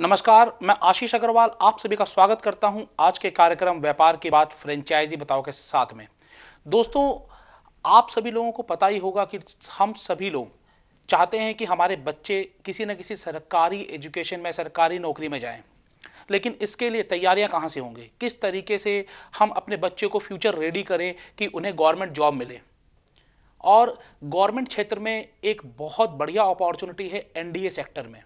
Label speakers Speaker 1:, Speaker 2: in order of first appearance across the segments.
Speaker 1: नमस्कार मैं आशीष अग्रवाल आप सभी का स्वागत करता हूं आज के कार्यक्रम व्यापार की बात फ्रेंचाइजी बताओ के साथ में दोस्तों आप सभी लोगों को पता ही होगा कि हम सभी लोग चाहते हैं कि हमारे बच्चे किसी न किसी सरकारी एजुकेशन में सरकारी नौकरी में जाएं लेकिन इसके लिए तैयारियां कहाँ से होंगी किस तरीके से हम अपने बच्चे को फ्यूचर रेडी करें कि उन्हें गवर्नमेंट जॉब मिले और गवर्नमेंट क्षेत्र में एक बहुत बढ़िया अपॉर्चुनिटी है एनडीए सेक्टर में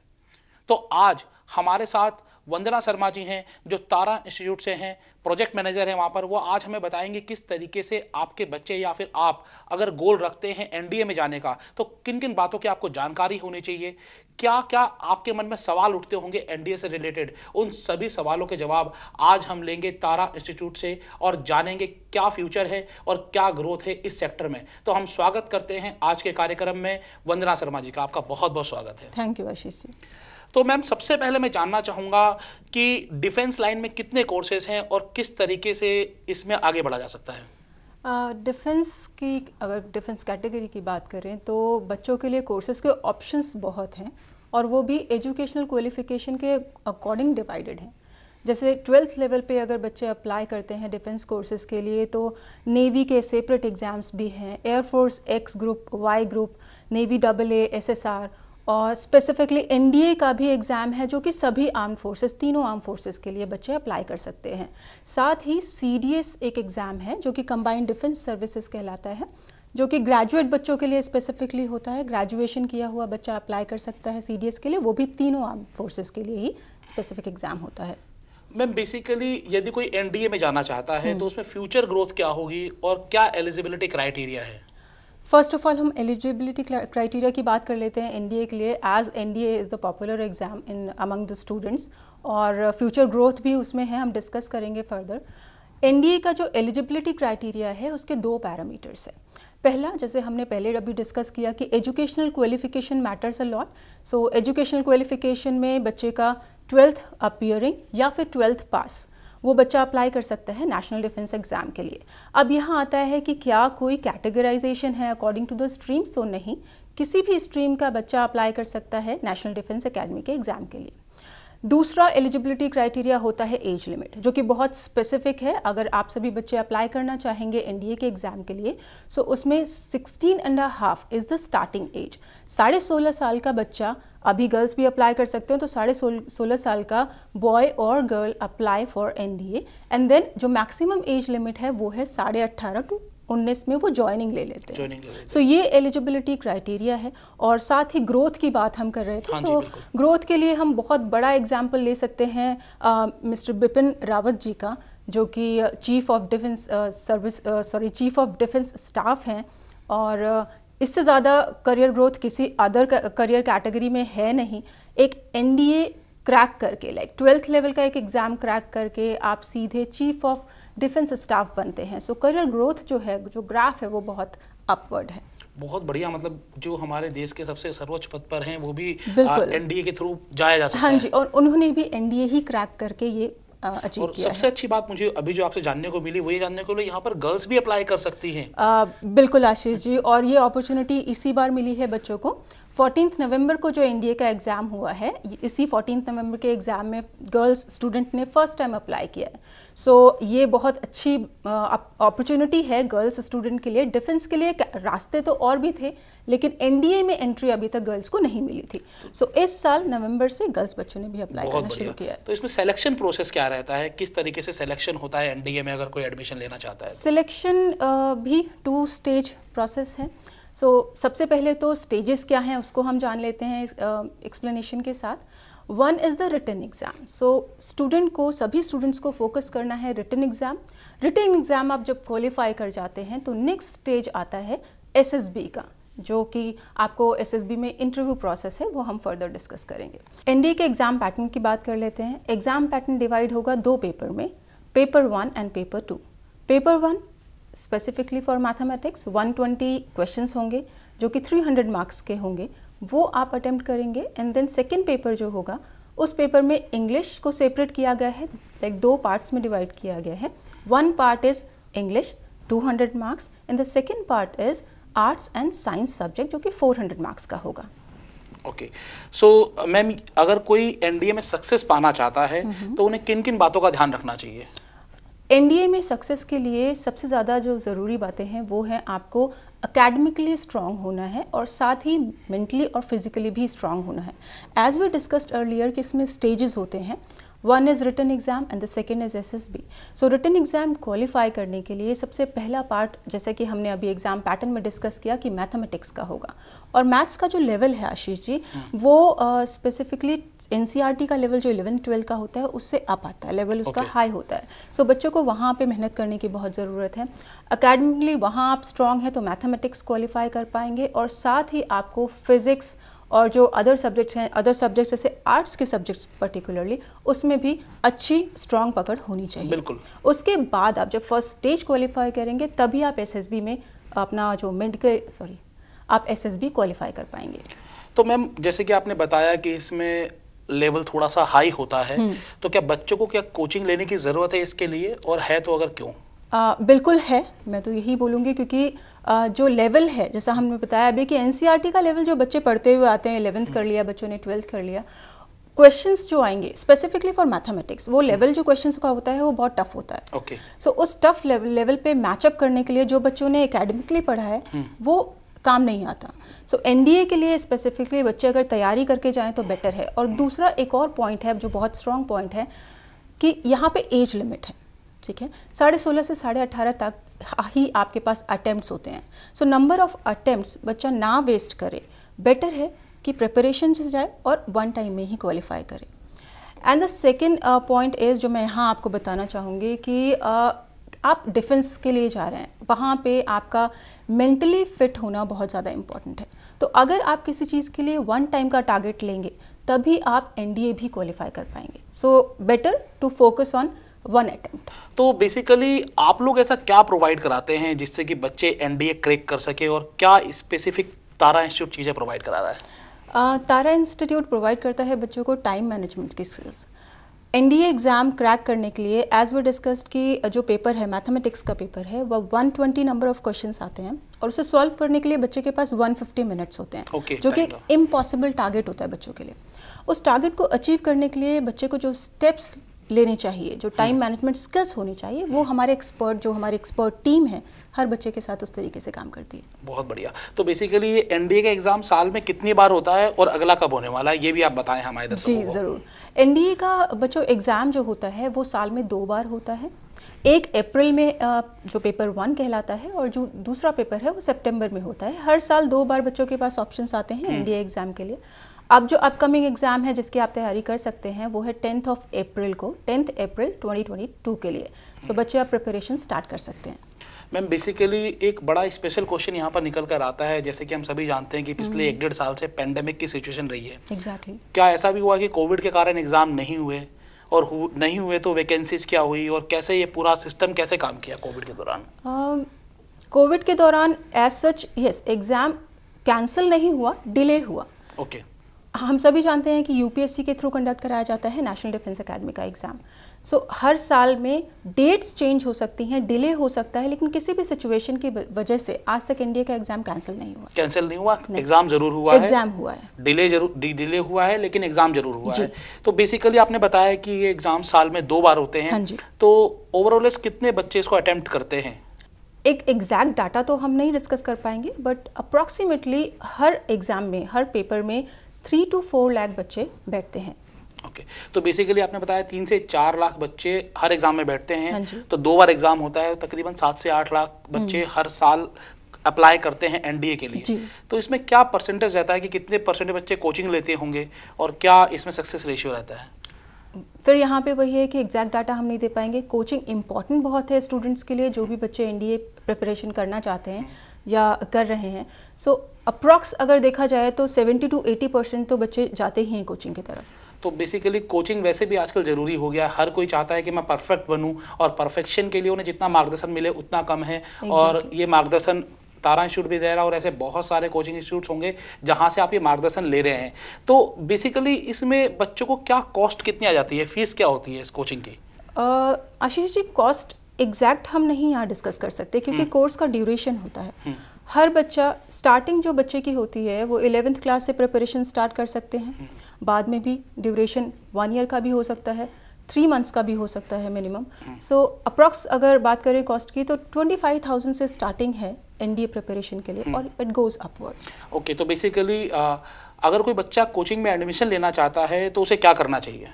Speaker 1: तो आज हमारे साथ वंदना शर्मा जी हैं जो तारा इंस्टीट्यूट से हैं प्रोजेक्ट मैनेजर हैं वहाँ पर वो आज हमें बताएंगे किस तरीके से आपके बच्चे या फिर आप अगर गोल रखते हैं एनडीए में जाने का तो किन किन बातों की आपको जानकारी होनी चाहिए क्या क्या आपके मन में सवाल उठते होंगे एनडीए से रिलेटेड उन सभी सवालों के जवाब आज हम लेंगे तारा इंस्टीट्यूट से और जानेंगे क्या फ्यूचर है और क्या ग्रोथ है इस सेक्टर में तो हम स्वागत करते हैं आज के कार्यक्रम में वंदना शर्मा जी का आपका बहुत बहुत स्वागत है थैंक यू आशीष जी तो मैम सबसे पहले मैं जानना चाहूँगा कि डिफेंस लाइन में कितने कोर्सेज हैं और किस तरीके से इसमें आगे बढ़ा जा सकता है
Speaker 2: डिफेंस uh, की अगर डिफेंस कैटेगरी की बात करें तो बच्चों के लिए कोर्सेज़ के ऑप्शंस बहुत हैं और वो भी एजुकेशनल क्वालिफिकेशन के अकॉर्डिंग डिवाइडेड हैं जैसे ट्वेल्थ लेवल पे अगर बच्चे अप्लाई करते हैं डिफेंस कोर्सेज़ के लिए तो नेवी के सेपरेट एग्ज़ाम्स भी हैं air force X group Y group navy double A S S R और स्पेसिफिकली एनडीए का भी एग्ज़ाम है जो कि सभी आर्म फोर्सेस तीनों आर्म फोर्सेस के लिए बच्चे अप्लाई कर सकते हैं साथ ही सीडीएस एक एग्ज़ाम है जो कि कंबाइंड डिफेंस सर्विसेज कहलाता है जो कि ग्रेजुएट बच्चों के लिए स्पेसिफिकली होता है ग्रेजुएशन किया हुआ बच्चा अप्लाई कर सकता है सी के लिए वो भी तीनों आर्म फोर्सेज के लिए ही स्पेसिफिक एग्ज़ाम होता है
Speaker 1: मैम बेसिकली यदि कोई एनडीए में जाना चाहता है हम्म। तो उसमें फ्यूचर ग्रोथ क्या होगी और क्या एलिजिबिलिटी क्राइटेरिया है
Speaker 2: फर्स्ट ऑफ ऑल हम एलिजिबिलिटी क्राइटेरिया की बात कर लेते हैं एनडीए के लिए age NDA is the popular exam in among the students और फ्यूचर ग्रोथ भी उसमें है हम डिस्कस करेंगे फर्दर एनडीए का जो एलिजिबिलिटी क्राइटेरिया है उसके दो पैरामीटर्स है पहला जैसे हमने पहले अभी डिस्कस किया कि educational qualification matters a lot so educational qualification में बच्चे का ट्वेल्थ अपियरिंग या फिर ट्वेल्थ पास वो बच्चा अप्लाई कर सकता है नेशनल डिफेंस एग्ज़ाम के लिए अब यहाँ आता है कि क्या कोई कैटेगराइजेशन है according to the streams so नहीं किसी भी स्ट्रीम का बच्चा अप्लाई कर सकता है नेशनल डिफेंस अकेडमी के एग्ज़ाम के लिए दूसरा एलिजिबिलिटी क्राइटेरिया होता है एज लिमिट जो कि बहुत स्पेसिफिक है अगर आप सभी बच्चे अप्लाई करना चाहेंगे एनडीए के एग्ज़ाम के लिए सो so उसमें sixteen and half is the starting age साढ़े सोलह साल का बच्चा अभी गर्ल्स भी अप्लाई कर सकते हैं तो साढ़े सोलह साल का बॉय और girl apply for NDA and then जो मैक्सिमम एज लिमिट है वो है साढ़े अट्ठारह टू उन्नीस में वो ज्वाइनिंग ले लेते हैं सो ये एलिजिबिलिटी क्राइटेरिया है और साथ ही ग्रोथ की बात हम कर रहे थे सो हाँ ग्रोथ के लिए हम बहुत बड़ा एग्जाम्पल ले सकते हैं मिस्टर बिपिन रावत जी का जो कि chief of defence service sorry chief of defence staff हैं और इससे ज़्यादा करियर ग्रोथ किसी अदर करियर कैटेगरी में है नहीं एक एनडीए क्रैक करके लाइक ट्वेल्थ लेवल का एक एग्ज़ाम क्रैक करके आप सीधे चीफ ऑफ डिफेंस स्टाफ बनते हैं सो करियर ग्रोथ जो है जो ग्राफ है वो बहुत अपवर्ड है
Speaker 1: बहुत बढ़िया मतलब जो हमारे देश के सबसे सर्वोच्च पद पर हैं वो भी एनडीए के थ्रू जाया जा सकता हाँ जी
Speaker 2: और उन्होंने भी एनडीए ही क्रैक करके ये अचीव और किया सबसे है।
Speaker 1: अच्छी बात मुझे अभी जो आपसे जानने को मिली वो ये जानने को मिली यहाँ पर गर्ल्स भी अप्लाई कर सकती हैं
Speaker 2: बिल्कुल आशीष जी और ये अपॉर्चुनिटी इसी बार मिली है बच्चों को फोर्टीन नवंबर को जो एनडीए का एग्ज़ाम हुआ है इसी फोर्टीन नवंबर के एग्ज़ाम में गर्ल्स स्टूडेंट ने फर्स्ट टाइम अप्लाई किया है सो so, ये बहुत अच्छी अपॉर्चुनिटी है गर्ल्स स्टूडेंट के लिए डिफेंस के लिए रास्ते तो और भी थे लेकिन एनडीए में एंट्री अभी तक गर्ल्स को नहीं मिली थी सो so, इस साल नवंबर से गर्ल्स बच्चों ने भी अप्लाई करना शुरू किया है
Speaker 1: तो इसमें सिलेक्शन प्रोसेस क्या रहता है किस तरीके से सिलेक्शन होता है एनडीए में अगर कोई एडमिशन लेना चाहता है
Speaker 2: सिलेक्शन तो? भी टू स्टेज प्रोसेस है सो so, सबसे पहले तो स्टेजेस क्या हैं उसको हम जान लेते हैं एक्सप्लेनेशन uh, के साथ one is the written exam so student को सभी स्टूडेंट्स को फोकस करना है रिटर्न एग्ज़ाम रिटर्न एग्ज़ाम आप जब क्वालिफाई कर जाते हैं तो नेक्स्ट स्टेज आता है एसएसबी का जो कि आपको एसएसबी में इंटरव्यू प्रोसेस है वो हम फर्दर डिस्कस करेंगे एनडीए के एग्ज़ाम पैटर्न की बात कर लेते हैं एग्ज़ाम पैटर्न डिवाइड होगा दो पेपर में paper one and paper two paper one specifically for mathematics 120 questions होंगे जो कि 300 मार्क्स के होंगे वो आप अटेम्प्ट करेंगे एंड देन सेकेंड पेपर जो होगा उस पेपर में इंग्लिश को सेपरेट किया गया है लाइक like दो पार्ट्स में डिवाइड किया गया है one part is English 200 marks and the second part is arts and science subject जो कि 400 मार्क्स का होगा
Speaker 1: ओके सो मैम अगर कोई एनडीए में सक्सेस पाना चाहता है तो उन्हें किन किन बातों का ध्यान रखना चाहिए
Speaker 2: एनडीए में सक्सेस के लिए सबसे ज़्यादा जो ज़रूरी बातें हैं वो हैं आपको अकेडमिकली स्ट्रॉन्ग होना है और साथ ही मेंटली और फिजिकली भी स्ट्रॉन्ग होना है एज वी डिस्कस्ड अर्लियर कि इसमें स्टेजेस होते हैं one is written exam and the second is S S B so written exam qualify करने के लिए सबसे पहला पार्ट जैसे कि हमने अभी एग्ज़ाम पैटर्न में डिस्कस किया कि मैथमेटिक्स का होगा और मैथ्स का जो लेवल है आशीष जी हाँ। वो स्पेसिफिकली एन e का लेवल जो इलेवन ट्वेल्थ का होता है उससे अप आता है लेवल उसका हाई होता है सो so, बच्चों को वहाँ पर मेहनत करने की बहुत ज़रूरत है अकेडमिकली वहाँ आप स्ट्रांग हैं तो मैथमेटिक्स क्वालिफाई कर पाएंगे और साथ ही आपको फिज़िक्स और जो अदर सब्जेक्ट्स हैं अदर सब्जेक्ट्स जैसे आर्ट्स के सब्जेक्ट्स पर्टिकुलरली उसमें भी अच्छी स्ट्रांग पकड़ होनी चाहिए बिल्कुल उसके बाद आप जब फर्स्ट स्टेज क्वालिफाई करेंगे तभी आप एस में अपना जो मिड के सॉरी आप एस क्वालिफाई कर पाएंगे
Speaker 1: तो मैम जैसे कि आपने बताया कि इसमें लेवल थोड़ा सा हाई होता है हम्म। तो क्या बच्चों को क्या कोचिंग लेने की ज़रूरत है इसके लिए और है तो अगर क्यों
Speaker 2: आ, बिल्कुल है मैं तो यही बोलूँगी क्योंकि आ, जो लेवल है जैसा हमने बताया अभी कि एन e का लेवल जो बच्चे पढ़ते हुए आते हैं एलेवंथ कर लिया बच्चों ने ट्वेल्थ कर लिया क्वेश्चंस जो आएंगे स्पेसिफिकली फॉर मैथमेटिक्स वो लेवल जो क्वेश्चंस का होता है वो बहुत टफ होता है ओके okay. सो so, उस टफ लेवल लेवल पे मैचअप करने के लिए जो बच्चों ने एकेडमिकली पढ़ा है hmm. वो काम नहीं आता सो so, एनडीए के लिए स्पेसिफिकली बच्चे अगर तैयारी करके जाएं तो बेटर है और दूसरा एक और पॉइंट है जो बहुत स्ट्रॉन्ग पॉइंट है कि यहाँ पे एज लिमिट है ठीक है साढ़े सोलह से साढ़े अठारह तक ही आपके पास अटैम्प्ट होते हैं सो नंबर ऑफ अटैम्प्ट बच्चा ना वेस्ट करे बेटर है कि प्रिपरेशन से जाए और वन टाइम में ही क्वालिफाई करे and the second point is जो मैं यहाँ आपको बताना चाहूँगी कि uh, आप डिफेंस के लिए जा रहे हैं वहाँ पे आपका मेंटली फिट होना बहुत ज़्यादा इम्पॉर्टेंट है तो अगर आप किसी चीज़ के लिए वन टाइम का टारगेट लेंगे तभी आप एनडीए भी क्वालिफाई कर पाएंगे so better to focus on one attempt
Speaker 1: तो बेसिकली आप लोग ऐसा क्या प्रोवाइड कराते हैं जिससे कि बच्चे एनडीए क्रैक कर सके और क्या स्पेसिफिक तारा इंस्टीट्यूट चीज़ें प्रोवाइड करा रहा है
Speaker 2: आ, तारा इंस्टीट्यूट प्रोवाइड करता है बच्चों को टाइम मैनेजमेंट की स्किल्स एनडीए एग्ज़ाम क्रैक करने के लिए एज वी डिस्कस्ड कि जो पेपर है मैथमेटिक्स का पेपर है वह 120 नंबर ऑफ क्वेश्चन आते हैं और उसे सॉल्व करने के लिए बच्चे के पास 150 मिनट्स होते हैं okay, जो कि एक इम्पॉसिबल टारगेट होता है बच्चों के लिए उस टारगेट को अचीव करने के लिए बच्चे को जो स्टेप्स लेने चाहिए जो टाइम मैनेजमेंट स्किल्स होनी चाहिए वो हमारे एक्सपर्ट जो हमारे एक्सपर्ट टीम है हर बच्चे के साथ उस तरीके से काम करती है
Speaker 1: बहुत बढ़िया तो बेसिकली ये एनडीए का एग्जाम साल में कितनी बार होता है और अगला कब होने वाला है ये भी आप बताएं हमारे जी ज़रूर
Speaker 2: एनडीए का बच्चों एग्ज़ाम जो होता है वो साल में दो बार होता है एक अप्रैल में जो पेपर वन कहलाता है और जो दूसरा पेपर है वो सितंबर में होता है हर साल दो बार बच्चों के पास ऑप्शंस आते हैं एनडीए एग्ज़ाम हम्म। के लिए अब जो अपकमिंग एग्ज़ाम है जिसकी आप तैयारी कर सकते हैं वो है टेंथ ऑफ अप्रैल को टेंथ अप्रैल 2022 के लिए सो so, बच्चे आप प्रिपरेशन स्टार्ट कर सकते हैं
Speaker 1: मैम बेसिकली एक बड़ा स्पेशल क्वेश्चन यहाँ पर निकल कर आता है जैसे कि हम सभी जानते हैं कि पिछले हम्म। एक डेढ़ साल से पेंडेमिक की सिचुएशन रही है
Speaker 2: एग्जैक्टली exactly.
Speaker 1: क्या ऐसा भी हुआ कि कोविड के कारण एग्जाम नहीं हुए और हु, नहीं हुए तो वैकेंसीज क्या हुई और कैसे ये पूरा सिस्टम कैसे काम किया कोविड के
Speaker 2: दौरान कोविड के दौरान as such yes exam cancel नहीं हुआ डिले हुआ ओके okay. हम सभी जानते हैं कि यूपीएससी के थ्रू कंडक्ट कराया जाता है नेशनल डिफेंस अकेडमी का एग्ज़ाम सो so, हर साल में डेट्स चेंज हो सकती हैं डिले हो सकता है लेकिन किसी भी सिचुएशन की वजह से आज तक इंडिया का एग्जाम कैंसिल नहीं हुआ
Speaker 1: कैंसिल नहीं हुआ एग्जाम जरूर हुआ एग्जाम हुआ है डिले जरूर डिले हुआ है लेकिन एग्जाम जरूर हुआ है तो बेसिकली आपने बताया कि ये एग्जाम साल में दो बार होते हैं हाँ जी। तो ओवरऑल कितने बच्चे इसको अटेम्प्ट करते हैं
Speaker 2: एक एग्जैक्ट डाटा तो हम नहीं डिस्कस कर पाएंगे बट अप्रॉक्सीमेटली हर एग्ज़ाम में हर पेपर में थ्री टू फोर लाख बच्चे बैठते हैं
Speaker 1: ओके okay. तो बेसिकली आपने बताया तीन से चार लाख बच्चे हर एग्जाम में बैठते हैं हाँ तो दो बार एग्जाम होता है तकरीबन सात से आठ लाख बच्चे हम्म। हर साल अप्लाई करते हैं एनडीए के लिए तो इसमें क्या परसेंटेज रहता है कि कितने परसेंटेज बच्चे कोचिंग लेते होंगे और क्या इसमें सक्सेस रेशियो रहता है
Speaker 2: फिर यहाँ पे वही है कि एग्जैक्ट डाटा हम नहीं दे पाएंगे कोचिंग इंपॉर्टेंट बहुत है स्टूडेंट्स के लिए जो भी बच्चे एनडीए प्रिपरेशन करना चाहते हैं या कर रहे हैं सो so, अप्रॉक्स अगर देखा जाए तो 70 टू 80 परसेंट तो बच्चे जाते ही हैं कोचिंग की तरफ
Speaker 1: तो बेसिकली कोचिंग वैसे भी आजकल ज़रूरी हो गया है हर कोई चाहता है कि मैं परफेक्ट बनूं और परफेक्शन के लिए उन्हें जितना मार्गदर्शन मिले उतना कम है exactly. और ये मार्गदर्शन तारा इंस्टीट्यूट भी दे रहा है और ऐसे बहुत सारे कोचिंग इंस्टीट्यूट होंगे जहाँ से आप ये मार्गदर्शन ले रहे हैं तो बेसिकली इसमें बच्चों को क्या कॉस्ट कितनी आ जाती है फीस क्या होती है इस कोचिंग की
Speaker 2: आशीष जी कॉस्ट एग्जैक्ट हम नहीं यहाँ डिस्कस कर सकते क्योंकि कोर्स हम्म। का ड्यूरेशन होता है हम्म। हर बच्चा स्टार्टिंग जो बच्चे की होती है वो एलेवेंथ क्लास से प्रिपरेशन स्टार्ट कर सकते हैं हम्म। बाद में भी ड्यूरेशन वन ईयर का भी हो सकता है थ्री मंथ्स का भी हो सकता है मिनिमम सो अप्रॉक्स अगर बात करें कॉस्ट की तो ट्वेंटी फाइव थाउजेंड से स्टार्टिंग है एनडीए प्रिपरेशन के लिए और इट गोज अपवर्ड्स
Speaker 1: ओके तो बेसिकली uh, अगर कोई बच्चा कोचिंग में एडमिशन लेना चाहता है तो उसे क्या करना चाहिए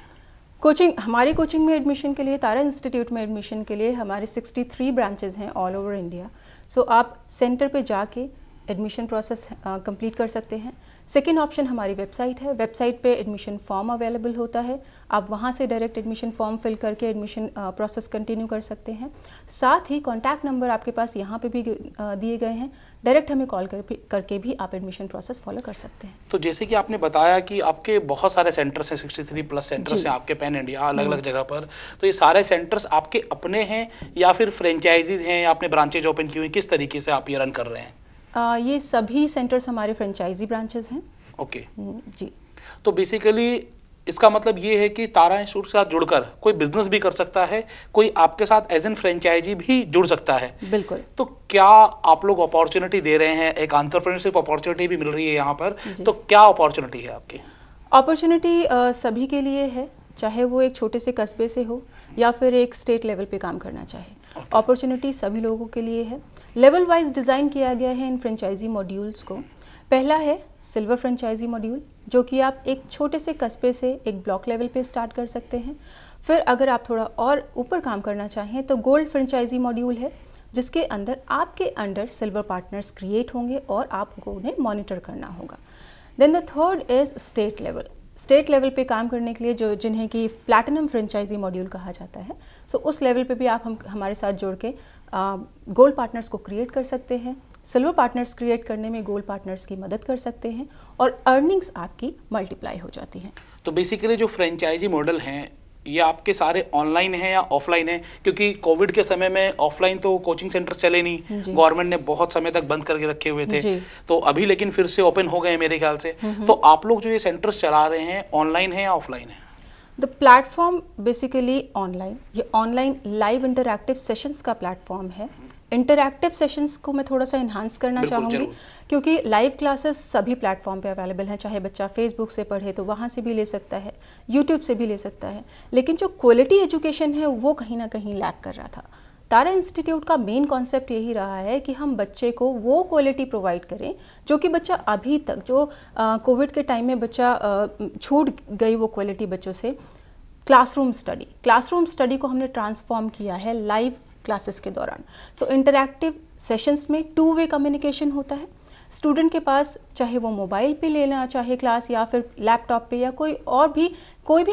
Speaker 2: कोचिंग हमारी कोचिंग में एडमिशन के लिए तारा इंस्टीट्यूट में एडमिशन के लिए हमारे 63 ब्रांचेज हैं ऑल ओवर इंडिया सो आप सेंटर पे जाके एडमिशन प्रोसेस कंप्लीट कर सकते हैं सेकेंड ऑप्शन हमारी वेबसाइट है वेबसाइट पे एडमिशन फॉर्म अवेलेबल होता है आप वहाँ से डायरेक्ट एडमिशन फॉर्म फिल करके एडमिशन प्रोसेस कंटिन्यू कर सकते हैं साथ ही कॉन्टैक्ट नंबर आपके पास यहाँ पे भी दिए गए हैं डायरेक्ट हमें कॉल कर करके भी आप एडमिशन प्रोसेस फॉलो कर सकते हैं
Speaker 1: तो जैसे कि आपने बताया कि आपके बहुत सारे सेंटर्स हैं सिक्सटी थ्री प्लस सेंटर्स हैं आपके पैन इंडिया अलग अलग जगह पर तो ये सारे सेंटर्स आपके अपने हैं या फिर फ्रेंचाइजीज हैं आपने ब्रांचेज ओपन की हुई किस तरीके से आप ये रन कर रहे हैं
Speaker 2: आ, ये सभी सेंटर्स हमारे फ्रेंचाइजी ब्रांचेस हैं
Speaker 1: ओके हम्म, जी तो बेसिकली इसका मतलब ये है कि तारा इंस्टीट्यूट के साथ जुड़कर कोई बिजनेस भी कर सकता है कोई आपके साथ एज एन फ्रेंचाइजी भी जुड़ सकता है बिल्कुल तो क्या आप लोग अपॉर्चुनिटी दे रहे हैं एक आंट्रप्रनरशिप अपॉर्चुनिटी भी मिल रही है यहाँ पर तो क्या अपॉर्चुनिटी है आपकी अपॉर्चुनिटी
Speaker 2: सभी के लिए है चाहे वो एक छोटे से कस्बे से हो या फिर एक स्टेट लेवल पे काम करना चाहे अपॉर्चुनिटी सभी लोगों के लिए है लेवल वाइज डिज़ाइन किया गया है इन फ्रेंचाइजी मॉड्यूल्स को पहला है सिल्वर फ्रेंचाइजी मॉड्यूल जो कि आप एक छोटे से कस्बे से एक ब्लॉक लेवल पे स्टार्ट कर सकते हैं फिर अगर आप थोड़ा और ऊपर काम करना चाहें तो गोल्ड फ्रेंचाइजी मॉड्यूल है जिसके अंदर आपके अंडर सिल्वर पार्टनर्स क्रिएट होंगे और आपको उन्हें मॉनिटर करना होगा then the third is state level state level पे काम करने के लिए जो जिन्हें कि प्लैटिनम फ्रेंचाइजी मॉड्यूल कहा जाता है सो so, उस लेवल पे भी आप हम हमारे साथ जोड़ के गोल्ड पार्टनर्स को क्रिएट कर सकते हैं सिल्वर पार्टनर्स क्रिएट करने में गोल्ड पार्टनर्स की मदद कर सकते हैं और अर्निंग्स आपकी मल्टीप्लाई हो जाती हैं
Speaker 1: तो बेसिकली जो फ्रेंचाइजी मॉडल हैं ये आपके सारे ऑनलाइन है या ऑफलाइन है क्योंकि कोविड के समय में ऑफलाइन तो कोचिंग सेंटर चले नहीं गवर्नमेंट ने बहुत समय तक बंद करके रखे हुए थे तो अभी लेकिन फिर से ओपन हो गए मेरे ख्याल से हम्म, हम्म। तो आप लोग जो ये सेंटर्स चला रहे हैं ऑनलाइन है या ऑफलाइन है
Speaker 2: द प्लेटफॉर्म बेसिकली ऑनलाइन ये ऑनलाइन लाइव इंटरक्टिव सेशंस का प्लेटफॉर्म है इंटरैक्टिव सेशंस को मैं थोड़ा सा इन्हांस करना चाहूँगी क्योंकि लाइव क्लासेस सभी प्लेटफॉर्म पे अवेलेबल हैं चाहे बच्चा फेसबुक से पढ़े तो वहाँ से भी ले सकता है यूट्यूब से भी ले सकता है लेकिन जो क्वालिटी एजुकेशन है वो कहीं ना कहीं लैक कर रहा था तारा इंस्टीट्यूट का मेन कॉन्सेप्ट यही रहा है कि हम बच्चे को वो क्वालिटी प्रोवाइड करें जो कि बच्चा अभी तक जो कोविड के टाइम में बच्चा छूट गई वो क्वालिटी बच्चों से क्लासरूम स्टडी क्लासरूम स्टडी को हमने ट्रांसफॉर्म किया है लाइव क्लासेस के दौरान सो इंटरैक्टिव सेशंस में टू वे कम्युनिकेशन होता है स्टूडेंट के पास चाहे वो मोबाइल पे लेना चाहे क्लास या फिर लैपटॉप पे या कोई और भी कोई भी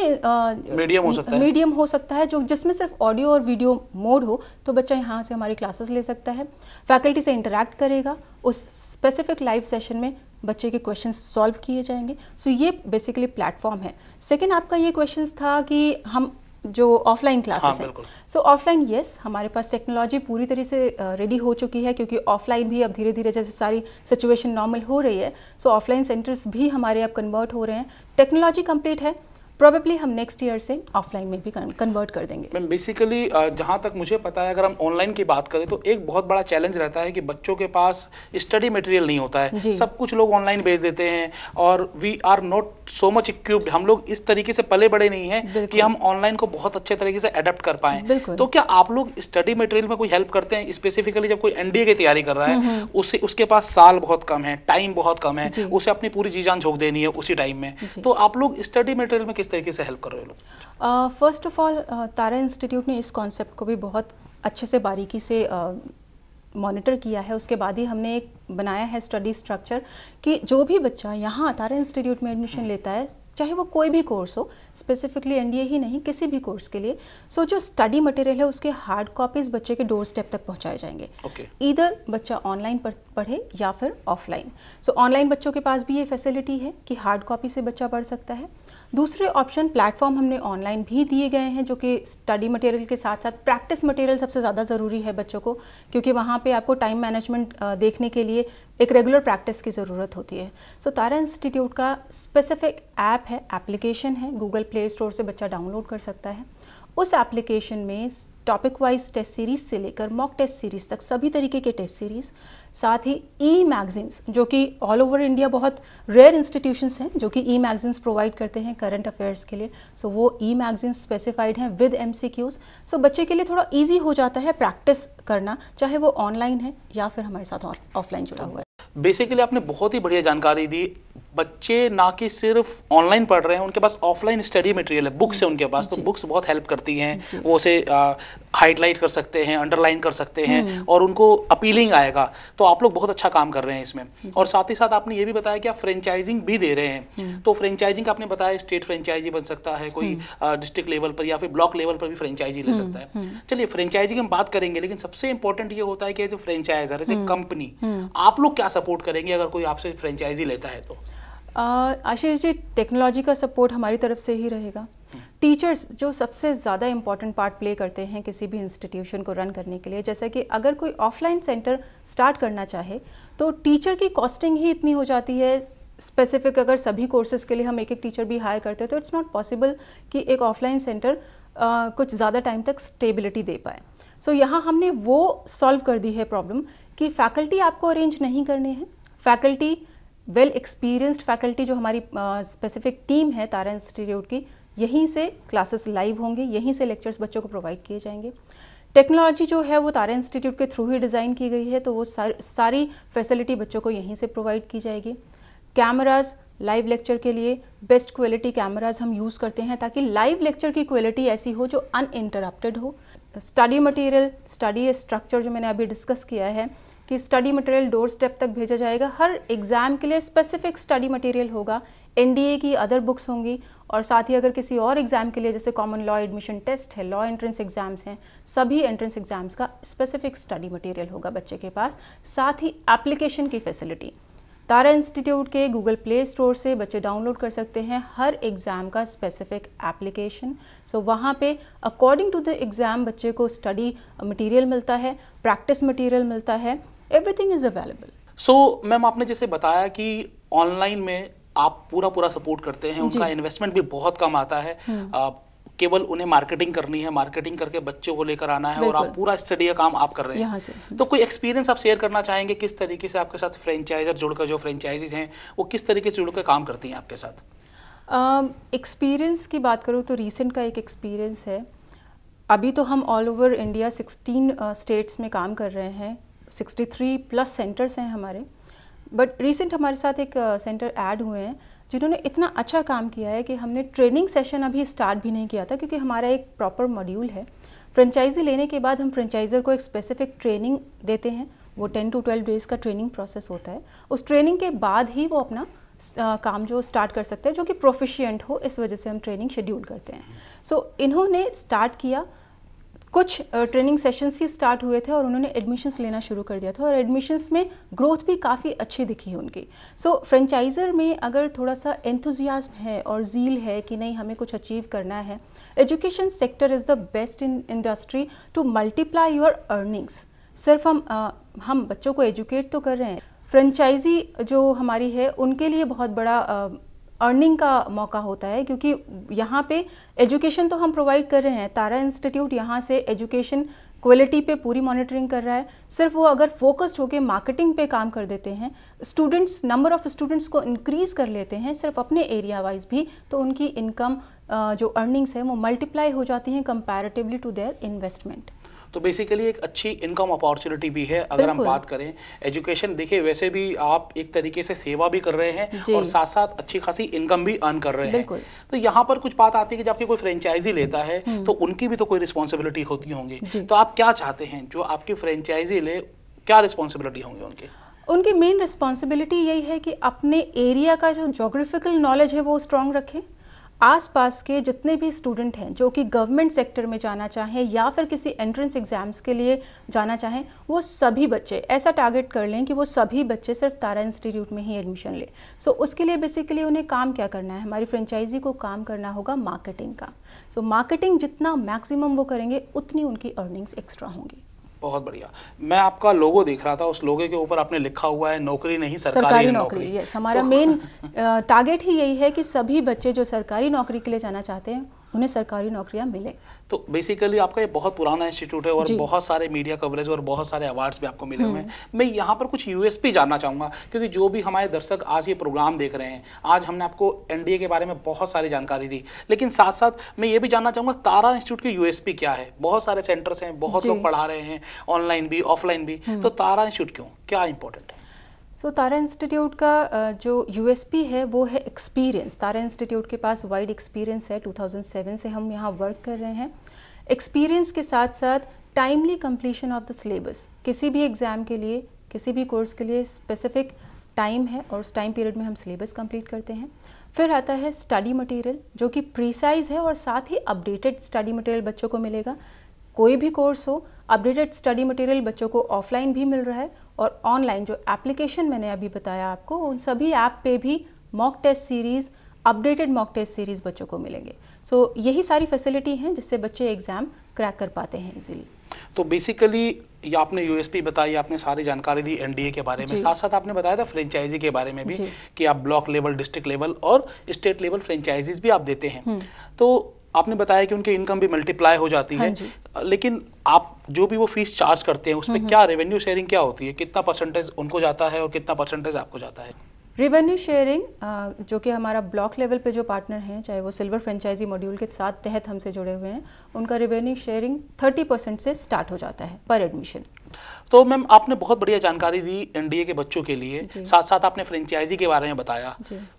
Speaker 2: मीडियम हो सकता है मीडियम हो सकता है जो जिसमें सिर्फ ऑडियो और वीडियो मोड हो तो बच्चा यहाँ से हमारी क्लासेस ले सकता है फैकल्टी से इंटरेक्ट करेगा उस स्पेसिफिक लाइव सेशन में बच्चे के क्वेश्चंस सॉल्व किए जाएंगे सो so, ये बेसिकली प्लेटफॉर्म है सेकेंड आपका ये क्वेश्चंस था कि हम जो ऑफलाइन हाँ, क्लासेस हैं सो ऑफलाइन यस हमारे पास टेक्नोलॉजी पूरी तरह से रेडी हो चुकी है क्योंकि ऑफलाइन भी अब धीरे धीरे जैसे सारी सिचुएशन नॉर्मल हो रही है सो ऑफलाइन सेंटर्स भी हमारे अब कन्वर्ट हो रहे हैं टेक्नोलॉजी कंप्लीट है प्रॉबेबली हम नेक्स्ट ईयर से ऑफलाइन में भी कन्वर्ट कर देंगे
Speaker 1: मैम बेसिकली uh, जहाँ तक मुझे पता है अगर हम ऑनलाइन की बात करें तो एक बहुत बड़ा चैलेंज रहता है कि बच्चों के पास स्टडी मटेरियल नहीं होता है सब कुछ लोग ऑनलाइन भेज देते हैं और we are not so much equipped हम लोग इस तरीके से पले बड़े नहीं हैं कि हम ऑनलाइन को बहुत अच्छे तरीके से अडेप्ट कर पाए तो क्या आप लोग स्टडी मटेरियल में कोई हेल्प करते हैं स्पेसिफिकली जब कोई एनडीए की तैयारी कर रहा है हम्म, हम्म। उसे उसके पास साल बहुत कम है टाइम बहुत कम है उसे अपनी पूरी जी जान झोंक देनी है उसी टाइम में तो आप लोग स्टडी मटेरियल में किस तरीके से हेल्प कर रहे हो
Speaker 2: लोग first of all Tara institute ने इस कॉन्सेप्ट को भी बहुत अच्छे से बारीकी से मॉनिटर uh, किया है उसके बाद ही हमने एक बनाया है स्टडी स्ट्रक्चर कि जो भी बच्चा यहाँ तारा इंस्टीट्यूट में एडमिशन हम्म। लेता है चाहे वो कोई भी कोर्स हो स्पेसिफिकली एनडीए ही नहीं किसी भी कोर्स के लिए सो so, जो स्टडी मटेरियल है उसके हार्ड कॉपीज बच्चे के डोर स्टेप तक पहुँचाए जाएंगे इधर okay. बच्चा ऑनलाइन पढ़े या फिर ऑफलाइन सो ऑनलाइन बच्चों के पास भी ये फैसिलिटी है कि हार्ड कॉपी से बच्चा पढ़ सकता है दूसरे ऑप्शन प्लेटफॉर्म हमने ऑनलाइन भी दिए गए हैं जो कि स्टडी मटेरियल के साथ साथ प्रैक्टिस मटेरियल सबसे ज़्यादा ज़रूरी है बच्चों को क्योंकि वहाँ पे आपको टाइम मैनेजमेंट देखने के लिए एक रेगुलर प्रैक्टिस की ज़रूरत होती है सो so, तारा इंस्टीट्यूट का स्पेसिफिक ऐप है एप्लीकेशन है गूगल प्ले स्टोर से बच्चा डाउनलोड कर सकता है उस एप्लीकेशन में टॉपिक वाइज टेस्ट सीरीज़ से लेकर मॉक टेस्ट सीरीज़ तक सभी तरीके के टेस्ट सीरीज़ साथ ही ई मैगजीन्स जो कि ऑल ओवर इंडिया बहुत रेयर इंस्टीट्यूशंस हैं जो कि ई मैगजीन्स प्रोवाइड करते हैं करंट अफेयर्स के लिए सो so, वो ई मैगजीन्स स्पेसिफाइड हैं विद एम सो बच्चे के लिए थोड़ा ईजी हो जाता है प्रैक्टिस करना चाहे वो ऑनलाइन है या फिर हमारे साथ ऑफलाइन जुड़ा हुआ है
Speaker 1: बेसिकली आपने बहुत ही बढ़िया जानकारी दी बच्चे ना कि सिर्फ ऑनलाइन पढ़ रहे हैं उनके पास ऑफलाइन स्टडी मटेरियल है बुक्स है उनके पास तो बुक्स बहुत हेल्प करती हैं वो उसे हाईलाइट कर सकते हैं अंडरलाइन कर सकते हैं हम्म। और उनको अपीलिंग आएगा तो आप लोग बहुत अच्छा काम कर रहे हैं इसमें और साथ ही साथ आपने ये भी बताया कि आप फ्रेंचाइजिंग भी दे रहे हैं हम्म। तो फ्रेंचाइजिंग आपने बताया स्टेट फ्रेंचाइजी बन सकता है कोई डिस्ट्रिक्ट हम्म। लेवल पर या फिर ब्लॉक लेवल पर भी फ्रेंचाइजी ले सकता है चलिए फ्रेंचाइजी हम बात करेंगे लेकिन सबसे इंपॉर्टेंट ये होता है कि as a franchisor as a company आप लोग क्या सपोर्ट करेंगे अगर कोई आपसे फ्रेंचाइजी लेता है तो
Speaker 2: आशीष जी टेक्नोलॉजी का सपोर्ट हमारी तरफ से ही रहेगा टीचर्स जो सबसे ज़्यादा इम्पॉर्टेंट पार्ट प्ले करते हैं किसी भी इंस्टीट्यूशन को रन करने के लिए जैसे कि अगर कोई ऑफलाइन सेंटर स्टार्ट करना चाहे तो टीचर की कॉस्टिंग ही इतनी हो जाती है स्पेसिफिक अगर सभी कोर्सेज़ के लिए हम एक एक टीचर भी हायर करते हैं तो इट्स नॉट पॉसिबल कि एक ऑफलाइन सेंटर कुछ ज़्यादा टाइम तक स्टेबिलिटी दे पाए सो so, यहाँ हमने वो सॉल्व कर दी है प्रॉब्लम कि फैकल्टी आपको अरेंज नहीं करने हैं फैकल्टी वेल एक्सपीरियंस्ड फैकल्टी जो हमारी स्पेसिफिक uh, टीम है तारा इंस्टीट्यूट की यहीं से क्लासेस लाइव होंगे यहीं से लेक्चर्स बच्चों को प्रोवाइड किए जाएंगे टेक्नोलॉजी जो है वो तारा इंस्टीट्यूट के थ्रू ही डिज़ाइन की गई है तो वो सार, सारी फैसिलिटी बच्चों को यहीं से प्रोवाइड की जाएगी कैमराज लाइव लेक्चर के लिए बेस्ट क्वालिटी कैमराज हम यूज़ करते हैं ताकि लाइव लेक्चर की क्वालिटी ऐसी हो जो अन हो स्टडी मटेरियल स्टडी स्ट्रक्चर जो मैंने अभी डिस्कस किया है कि स्टडी मटेरियल डोर स्टेप तक भेजा जाएगा हर एग्ज़ाम के लिए स्पेसिफिक स्टडी मटेरियल होगा एनडीए की अदर बुक्स होंगी और साथ ही अगर किसी और एग्ज़ाम के लिए जैसे कॉमन लॉ एडमिशन टेस्ट है लॉ एंट्रेंस एग्ज़ाम्स हैं सभी एंट्रेंस एग्ज़ाम्स का स्पेसिफिक स्टडी मटेरियल होगा बच्चे के पास साथ ही एप्लीकेशन की फैसिलिटी तारा इंस्टीट्यूट के गूगल प्ले स्टोर से बच्चे डाउनलोड कर सकते हैं हर एग्ज़ाम का स्पेसिफिक एप्लीकेशन सो वहाँ पे अकॉर्डिंग टू द एग्ज़ाम बच्चे को स्टडी मटेरियल मिलता है प्रैक्टिस मटेरियल मिलता है everything is available
Speaker 1: so ma'am आपने जैसे बताया कि ऑनलाइन में आप पूरा पूरा सपोर्ट करते हैं उनका इन्वेस्टमेंट भी बहुत कम आता है हम्म। केवल उन्हें मार्केटिंग करनी है मार्केटिंग करके बच्चों को लेकर आना है और आप पूरा स्टडी का काम आप कर रहे हैं से तो कोई एक्सपीरियंस आप शेयर करना चाहेंगे किस तरीके से आपके साथ फ्रेंचाइजर जुड़कर जो फ्रेंचाइजीज हैं वो किस तरीके से जुड़कर काम करती हैं आपके साथ
Speaker 2: एक्सपीरियंस um, uh, की बात करूँ तो रिसेंट का एक एक्सपीरियंस है अभी तो हम all over India sixteen states में काम कर रहे हैं 63 प्लस सेंटर्स हैं हमारे बट रिसेंट हमारे साथ एक सेंटर ऐड हुए हैं जिन्होंने इतना अच्छा काम किया है कि हमने ट्रेनिंग सेशन अभी स्टार्ट भी नहीं किया था क्योंकि हमारा एक प्रॉपर मॉड्यूल है फ्रेंचाइजी लेने के बाद हम फ्रेंचाइजर को एक स्पेसिफिक ट्रेनिंग देते हैं वो टेन टू ट्वेल्व डेज़ का ट्रेनिंग प्रोसेस होता है उस ट्रेनिंग के बाद ही वो अपना आ, काम जो स्टार्ट कर सकते हैं जो कि प्रोफिशियंट हो इस वजह से हम ट्रेनिंग शेड्यूल करते हैं सो so, इन्होंने स्टार्ट किया कुछ ट्रेनिंग सेशंस ही स्टार्ट हुए थे और उन्होंने एडमिशन्स लेना शुरू कर दिया था और एडमिशन्स में ग्रोथ भी काफ़ी अच्छी दिखी उनकी सो so, फ्रेंचाइज़र में अगर थोड़ा सा एंथुजियाज्म है और जील है कि नहीं हमें कुछ अचीव करना है education sector is the best in industry to multiply your earnings सिर्फ हम आ, हम बच्चों को एजुकेट तो कर रहे हैं फ्रेंचाइजी जो हमारी है उनके लिए बहुत बड़ा आ, अर्निंग का मौका होता है क्योंकि यहाँ पे एजुकेशन तो हम प्रोवाइड कर रहे हैं तारा इंस्टीट्यूट यहाँ से एजुकेशन क्वालिटी पे पूरी मॉनिटरिंग कर रहा है सिर्फ वो अगर फोकस्ड होकर मार्केटिंग पे काम कर देते हैं स्टूडेंट्स नंबर ऑफ़ स्टूडेंट्स को इंक्रीज़ कर लेते हैं सिर्फ अपने एरिया वाइज भी तो उनकी इनकम जो अर्निंग्स है वो मल्टीप्लाई हो जाती हैं कंपैरेटिवली टू देयर इन्वेस्टमेंट
Speaker 1: तो बेसिकली एक अच्छी इनकम अपॉर्चुनिटी भी है अगर हम बात करें एजुकेशन देखिए वैसे भी आप एक तरीके से सेवा भी कर रहे हैं और साथ साथ अच्छी खासी इनकम भी अर्न कर रहे हैं तो यहाँ पर कुछ बात आती है कि आपकी कोई फ्रेंचाइजी लेता है हम्म। तो उनकी भी तो कोई रिस्पॉन्सिबिलिटी होती होंगी तो आप क्या चाहते हैं जो आपकी फ्रेंचाइजी ले क्या रिस्पॉन्सिबिलिटी होंगी उनकी उनकी मेन
Speaker 2: रिस्पॉन्सिबिलिटी यही है कि अपने एरिया का जो जोग्राफिकल नॉलेज है वो स्ट्रांग रखें आसपास के जितने भी स्टूडेंट हैं जो कि गवर्नमेंट सेक्टर में जाना चाहें या फिर किसी एंट्रेंस एग्ज़ाम्स के लिए जाना चाहें वो सभी बच्चे ऐसा टारगेट कर लें कि वो सभी बच्चे सिर्फ तारा इंस्टीट्यूट में ही एडमिशन लें सो so, उसके लिए बेसिकली उन्हें काम क्या करना है हमारी फ्रेंचाइजी को काम करना होगा मार्केटिंग का सो so, मार्केटिंग जितना मैक्सिमम वो करेंगे उतनी उनकी अर्निंग्स एक्स्ट्रा
Speaker 1: होंगी बहुत बढ़िया मैं आपका लोगो देख रहा था उस लोगो के ऊपर आपने लिखा हुआ है नौकरी नहीं सरकारी, सरकारी नौकरी,
Speaker 2: यस तो हमारा मेन टारगेट ही यही है कि सभी बच्चे जो सरकारी नौकरी के लिए जाना चाहते हैं उन्हें सरकारी नौकरियां मिले
Speaker 1: तो बेसिकली आपका ये बहुत पुराना इंस्टीट्यूट है और बहुत सारे मीडिया कवरेज और बहुत सारे अवार्ड्स भी आपको मिले हुए हम्म। हैं मैं यहाँ पर कुछ यूएसपी जानना चाहूँगा क्योंकि जो भी हमारे दर्शक आज ये प्रोग्राम देख रहे हैं आज हमने आपको एनडीए के बारे में बहुत सारी जानकारी दी लेकिन साथ साथ मैं ये भी जानना चाहूँगा तारा इंस्टीट्यूट की यूएसपी क्या है बहुत सारे सेंटर्स हैं बहुत लोग पढ़ा रहे हैं ऑनलाइन भी ऑफलाइन भी हम्म। तो तारा इंस्टीट्यूट क्यों क्या इंपॉर्टेंट है सो so,
Speaker 2: तारा इंस्टीट्यूट का जो यूएसपी है वो है एक्सपीरियंस तारा इंस्टीट्यूट के पास वाइड एक्सपीरियंस है 2007 से हम यहाँ वर्क कर रहे हैं एक्सपीरियंस के साथ साथ timely completion of the syllabus किसी भी एग्ज़ाम के लिए किसी भी कोर्स के लिए स्पेसिफिक टाइम है और उस टाइम पीरियड में हम सिलेबस कंप्लीट करते हैं फिर आता है स्टडी मटेरियल जो कि प्रीसाइज है और साथ ही अपडेटेड स्टडी मटेरियल बच्चों को मिलेगा कोई भी कोर्स हो अपडेटेड स्टडी मटेरियल बच्चों को ऑफलाइन भी मिल रहा है और ऑनलाइन जो एप्लीकेशन मैंने अभी बताया आपको उन सभी ऐप पे भी mock test series updated mock test series बच्चों को मिलेंगे सो so, यही सारी फैसिलिटी हैं जिससे बच्चे एग्ज़ाम क्रैक कर पाते हैं इजीली
Speaker 1: तो बेसिकली ये आपने यूएसपी बताई आपने सारी जानकारी दी एनडीए के बारे में साथ साथ आपने बताया था फ्रेंचाइजी के बारे में भी कि आप ब्लॉक लेवल डिस्ट्रिक्ट लेवल और स्टेट लेवल फ्रेंचाइजीज भी आप देते हैं हम्म। तो आपने बताया कि उनकी इनकम भी मल्टीप्लाई हो जाती है हाँ लेकिन आप जो भी वो फीस चार्ज करते हैं उसमें क्या रेवेन्यू शेयरिंग क्या होती है कितना परसेंटेज उनको जाता है और कितना परसेंटेज आपको जाता है
Speaker 2: रेवेन्यू शेयरिंग जो कि हमारा ब्लॉक लेवल पे जो पार्टनर हैं चाहे वो सिल्वर फ्रेंचाइजी मॉड्यूल के साथ तहत हमसे जुड़े हुए हैं उनका रेवेन्यू शेयरिंग 30 परसेंट से स्टार्ट हो जाता है पर एडमिशन
Speaker 1: तो मैम आपने बहुत बढ़िया जानकारी दी एनडीए के बच्चों के लिए साथ साथ आपने फ्रेंचाइजी के बारे में बताया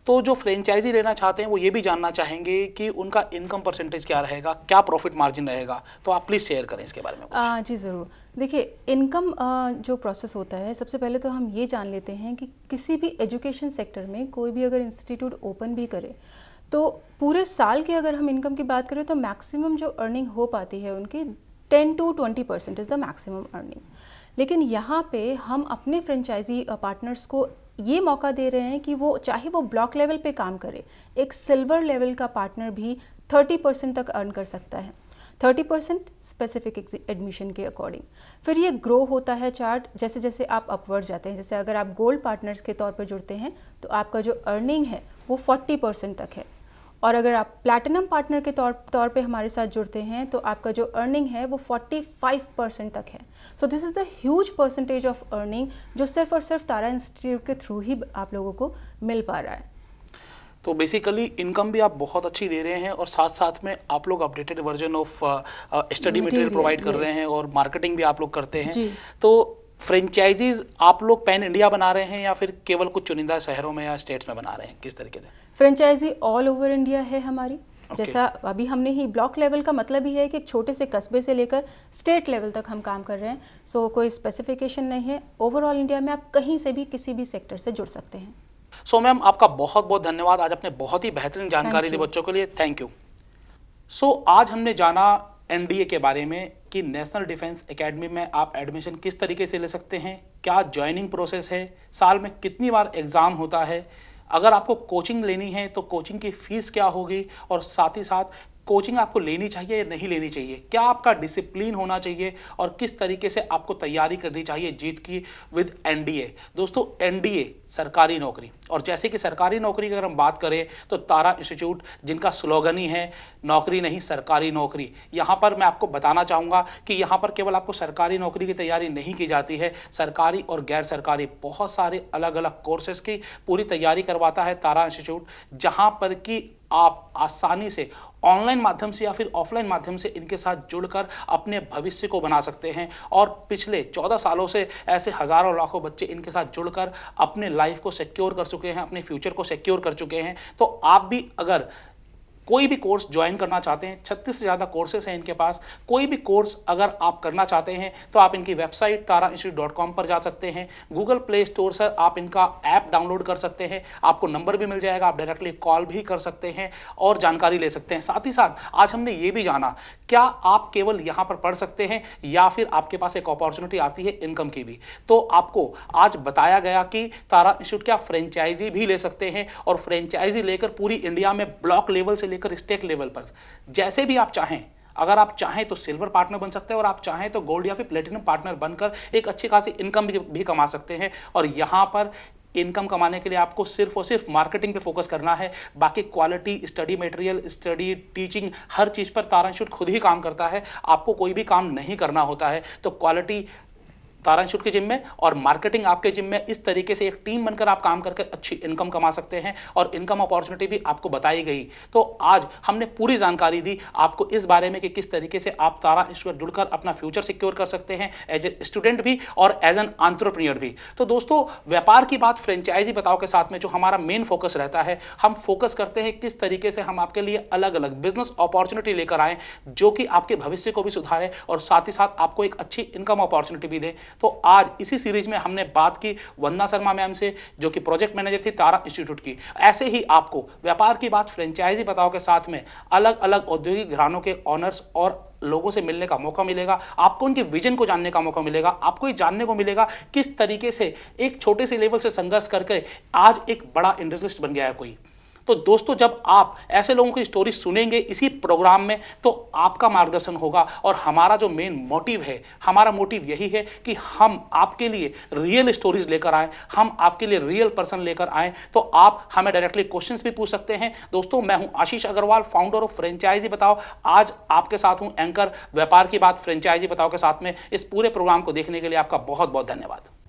Speaker 1: तो जो फ्रेंचाइजी लेना चाहते हैं वो ये भी जानना चाहेंगे कि उनका इनकम परसेंटेज क्या रहेगा क्या प्रॉफिट मार्जिन रहेगा तो आप प्लीज़ शेयर करें इसके बारे में
Speaker 2: आ, जी ज़रूर देखिए इनकम जो प्रोसेस होता है सबसे पहले तो हम ये जान लेते हैं कि किसी भी एजुकेशन सेक्टर में कोई भी अगर इंस्टीट्यूट ओपन भी करे तो पूरे साल की अगर हम इनकम की बात करें तो मैक्सिमम जो अर्निंग हो पाती है उनकी ten to twenty percent is the maximum earning लेकिन यहाँ पे हम अपने फ्रेंचाइजी पार्टनर्स को ये मौका दे रहे हैं कि वो चाहे वो ब्लॉक लेवल पे काम करे एक सिल्वर लेवल का पार्टनर भी 30 परसेंट तक अर्न कर सकता है 30 परसेंट स्पेसिफिक एडमिशन के अकॉर्डिंग फिर ये ग्रो होता है चार्ट जैसे जैसे आप अपवर्ड जाते हैं जैसे अगर आप गोल्ड पार्टनर्स के तौर पर जुड़ते हैं तो आपका जो अर्निंग है वो 40 परसेंट तक है और अगर आप प्लैटिनम पार्टनर के तौर तौर पे हमारे साथ जुड़ते हैं तो आपका जो अर्निंग है वो 45 परसेंट तक है so this is the huge percentage of earning जो सिर्फ और सिर्फ तारा इंस्टीट्यूट के थ्रू ही आप लोगों को मिल पा रहा है
Speaker 1: तो बेसिकली इनकम भी आप बहुत अच्छी दे रहे हैं और साथ साथ में आप लोग updated version of study material provide कर रहे हैं और मार्केटिंग भी आप लोग करते हैं तो फ्रेंचाइजीज आप लोग पैन इंडिया बना रहे हैं या फिर केवल कुछ चुनिंदा शहरों में या स्टेट्स में बना रहे हैं किस तरीके से
Speaker 2: फ्रेंचाइजी ऑल ओवर इंडिया है हमारी okay. जैसा अभी हमने ही ब्लॉक लेवल का मतलब ही है कि एक छोटे से कस्बे से लेकर स्टेट लेवल तक हम काम कर रहे हैं सो so, कोई स्पेसिफिकेशन नहीं है ओवरऑल इंडिया में आप कहीं से भी किसी भी सेक्टर से जुड़ सकते हैं
Speaker 1: सो so, मैम आपका बहुत बहुत धन्यवाद आज आपने बहुत ही बेहतरीन जानकारी दी बच्चों के लिए थैंक यू सो आज हमने जाना एनडीए के बारे में कि नेशनल डिफेंस एकेडमी में आप एडमिशन किस तरीके से ले सकते हैं क्या ज्वाइनिंग प्रोसेस है साल में कितनी बार एग्ज़ाम होता है अगर आपको कोचिंग लेनी है तो कोचिंग की फ़ीस क्या होगी और साथ ही साथ कोचिंग आपको लेनी चाहिए या नहीं लेनी चाहिए क्या आपका डिसिप्लिन होना चाहिए और किस तरीके से आपको तैयारी करनी चाहिए जीत की विद एनडीए दोस्तों एनडीए सरकारी नौकरी और जैसे कि सरकारी नौकरी की अगर हम बात करें तो तारा इंस्टीट्यूट जिनका स्लोगन ही है नौकरी नहीं सरकारी नौकरी यहाँ पर मैं आपको बताना चाहूँगा कि यहाँ पर केवल आपको सरकारी नौकरी की तैयारी नहीं की जाती है सरकारी और गैर सरकारी बहुत सारे अलग अलग कोर्सेज की पूरी तैयारी करवाता है तारा इंस्टीट्यूट जहाँ पर कि आप आसानी से ऑनलाइन माध्यम से या फिर ऑफलाइन माध्यम से इनके साथ जुड़कर अपने भविष्य को बना सकते हैं और पिछले चौदह सालों से ऐसे हज़ारों लाखों बच्चे इनके साथ जुड़कर अपने लाइफ को सिक्योर कर चुके हैं अपने फ्यूचर को सिक्योर कर चुके हैं तो आप भी अगर कोई भी कोर्स ज्वाइन करना चाहते हैं छत्तीस से ज़्यादा कोर्सेस हैं इनके पास कोई भी कोर्स अगर आप करना चाहते हैं तो आप इनकी website Tara institute dot com पर जा सकते हैं गूगल प्ले स्टोर से आप इनका ऐप डाउनलोड कर सकते हैं आपको नंबर भी मिल जाएगा आप डायरेक्टली कॉल भी कर सकते हैं और जानकारी ले सकते हैं साथ ही साथ आज हमने ये भी जाना क्या आप केवल यहाँ पर पढ़ सकते हैं या फिर आपके पास एक अपॉर्चुनिटी आती है इनकम की भी तो आपको आज बताया गया कि तारा इंस्टीट्यूट क्या फ्रेंचाइजी भी ले सकते हैं और फ्रेंचाइजी लेकर पूरी इंडिया में ब्लॉक लेवल से लेकर स्टेट लेवल पर जैसे भी आप चाहें अगर आप चाहें तो सिल्वर पार्टनर बन सकते हैं और आप चाहें तो गोल्ड या फिर प्लेटिनम पार्टनर बनकर एक अच्छी खासी इनकम भी, भी कमा सकते हैं और यहाँ पर इनकम कमाने के लिए आपको सिर्फ और सिर्फ मार्केटिंग पे फोकस करना है बाकी quality study material study teaching हर चीज़ पर तारांशुट खुद ही काम करता है आपको कोई भी काम नहीं करना होता है तो क्वालिटी तारा के जिम में और मार्केटिंग आपके जिम में इस तरीके से एक टीम बनकर आप काम करके अच्छी इनकम कमा सकते हैं और इनकम अपॉर्चुनिटी भी आपको बताई गई तो आज हमने पूरी जानकारी दी आपको इस बारे में कि किस तरीके से आप तारा ईश्वर जुड़कर अपना फ्यूचर सिक्योर कर सकते हैं एज ए स्टूडेंट भी और एज एन आंट्रप्रनियर भी तो दोस्तों व्यापार की बात फ्रेंचाइजी बताओ के साथ में जो हमारा मेन फोकस रहता है हम फोकस करते हैं किस तरीके से हम आपके लिए अलग अलग बिजनेस अपॉर्चुनिटी लेकर आए जो कि आपके भविष्य को भी सुधारें और साथ ही साथ आपको एक अच्छी इनकम अपॉर्चुनिटी भी दें तो आज इसी सीरीज में हमने बात की वंदना शर्मा मैम से जो कि प्रोजेक्ट मैनेजर थी तारा इंस्टीट्यूट की ऐसे ही आपको व्यापार की बात फ्रेंचाइजी बताओ के साथ में अलग अलग औद्योगिक घरानों के ऑनर्स और लोगों से मिलने का मौका मिलेगा आपको उनके विजन को जानने का मौका मिलेगा आपको ये जानने को मिलेगा किस तरीके से एक छोटे से लेवल से संघर्ष करके आज एक बड़ा इंडस्ट्रिस्ट बन गया है कोई तो दोस्तों जब आप ऐसे लोगों की स्टोरी सुनेंगे इसी प्रोग्राम में तो आपका मार्गदर्शन होगा और हमारा जो मेन मोटिव है हमारा मोटिव यही है कि हम आपके लिए रियल स्टोरीज लेकर आए हम आपके लिए रियल पर्सन लेकर आए तो आप हमें डायरेक्टली क्वेश्चन भी पूछ सकते हैं दोस्तों मैं हूं Ashish Agarwal founder of franchisee बताओ आज आपके साथ हूं एंकर व्यापार की बात फ्रेंचाइजी बताओ के साथ में इस पूरे प्रोग्राम को देखने के लिए आपका बहुत बहुत धन्यवाद